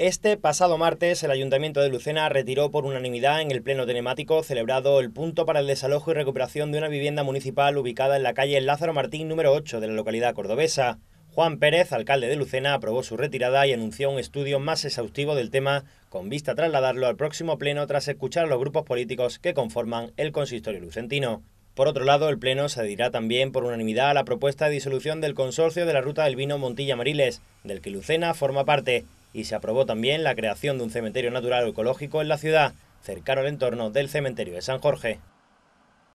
Este pasado martes, el Ayuntamiento de Lucena retiró por unanimidad en el Pleno Telemático celebrado el punto para el desalojo y recuperación de una vivienda municipal ubicada en la calle Lázaro Martín número 8 de la localidad cordobesa. Juan Pérez, alcalde de Lucena, aprobó su retirada y anunció un estudio más exhaustivo del tema con vista a trasladarlo al próximo Pleno tras escuchar a los grupos políticos que conforman el consistorio lucentino. Por otro lado, el Pleno se dirá también por unanimidad a la propuesta de disolución del consorcio de la Ruta del Vino Montilla-Mariles, del que Lucena forma parte, y se aprobó también la creación de un cementerio natural ecológico en la ciudad, cercano al entorno del cementerio de San Jorge.